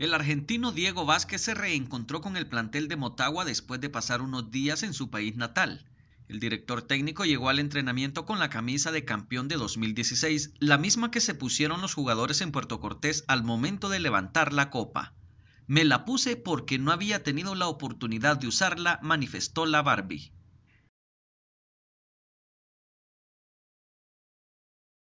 El argentino Diego Vázquez se reencontró con el plantel de Motagua después de pasar unos días en su país natal. El director técnico llegó al entrenamiento con la camisa de campeón de 2016, la misma que se pusieron los jugadores en Puerto Cortés al momento de levantar la copa. Me la puse porque no había tenido la oportunidad de usarla, manifestó la Barbie.